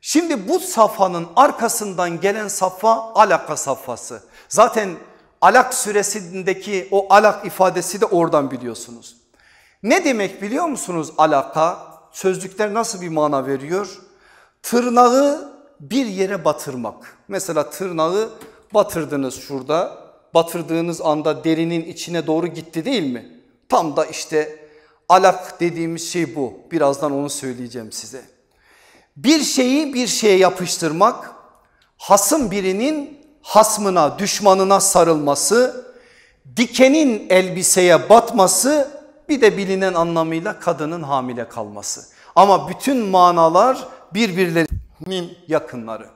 Şimdi bu safhanın arkasından gelen safha alaka safhası. Zaten alak süresindeki o alak ifadesi de oradan biliyorsunuz. Ne demek biliyor musunuz alaka? Sözlükler nasıl bir mana veriyor? Tırnağı bir yere batırmak. Mesela tırnağı batırdınız şurada. Batırdığınız anda derinin içine doğru gitti değil mi? Tam da işte alak dediğimiz şey bu. Birazdan onu söyleyeceğim size. Bir şeyi bir şeye yapıştırmak, hasım birinin hasmına, düşmanına sarılması, dikenin elbiseye batması bir de bilinen anlamıyla kadının hamile kalması. Ama bütün manalar birbirlerinin yakınları.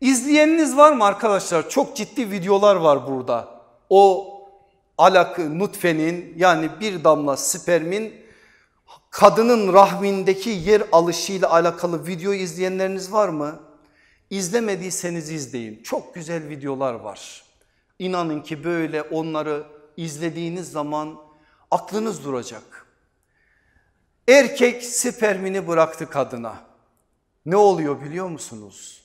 İzleyeniniz var mı arkadaşlar? Çok ciddi videolar var burada. O alakı nutfenin yani bir damla spermin kadının rahmindeki yer alışıyla alakalı video izleyenleriniz var mı? İzlemediyseniz izleyin. Çok güzel videolar var. İnanın ki böyle onları izlediğiniz zaman aklınız duracak. Erkek spermini bıraktı kadına. Ne oluyor biliyor musunuz?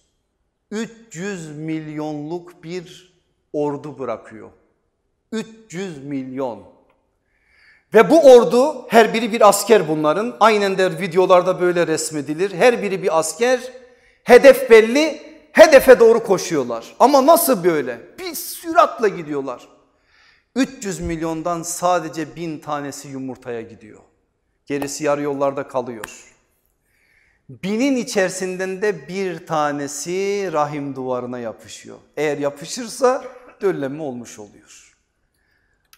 300 milyonluk bir ordu bırakıyor. 300 milyon. Ve bu ordu her biri bir asker bunların aynen der videolarda böyle resmedilir. Her biri bir asker hedef belli hedefe doğru koşuyorlar. Ama nasıl böyle? Bir süratle gidiyorlar. 300 milyondan sadece bin tanesi yumurtaya gidiyor. Gerisi yarı yollarda kalıyor. Binin içerisinden de bir tanesi rahim duvarına yapışıyor. Eğer yapışırsa döllenme olmuş oluyor.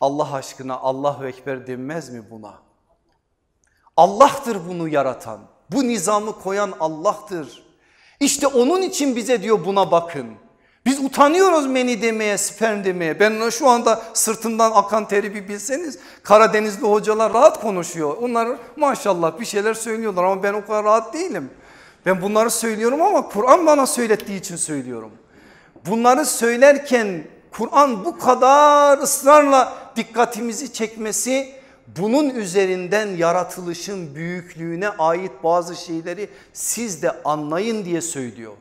Allah aşkına Allahu Ekber denmez mi buna? Allah'tır bunu yaratan. Bu nizamı koyan Allah'tır. İşte onun için bize diyor buna bakın. Biz utanıyoruz meni demeye, sperm demeye. Ben şu anda sırtımdan akan teri bir bilseniz Karadenizli hocalar rahat konuşuyor. Onlar maşallah bir şeyler söylüyorlar ama ben o kadar rahat değilim. Ben bunları söylüyorum ama Kur'an bana söylettiği için söylüyorum. Bunları söylerken Kur'an bu kadar ısrarla dikkatimizi çekmesi bunun üzerinden yaratılışın büyüklüğüne ait bazı şeyleri siz de anlayın diye söylüyor.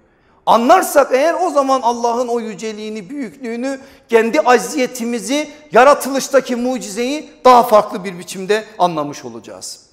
Anlarsak eğer o zaman Allah'ın o yüceliğini büyüklüğünü kendi aziyetimizi, yaratılıştaki mucizeyi daha farklı bir biçimde anlamış olacağız.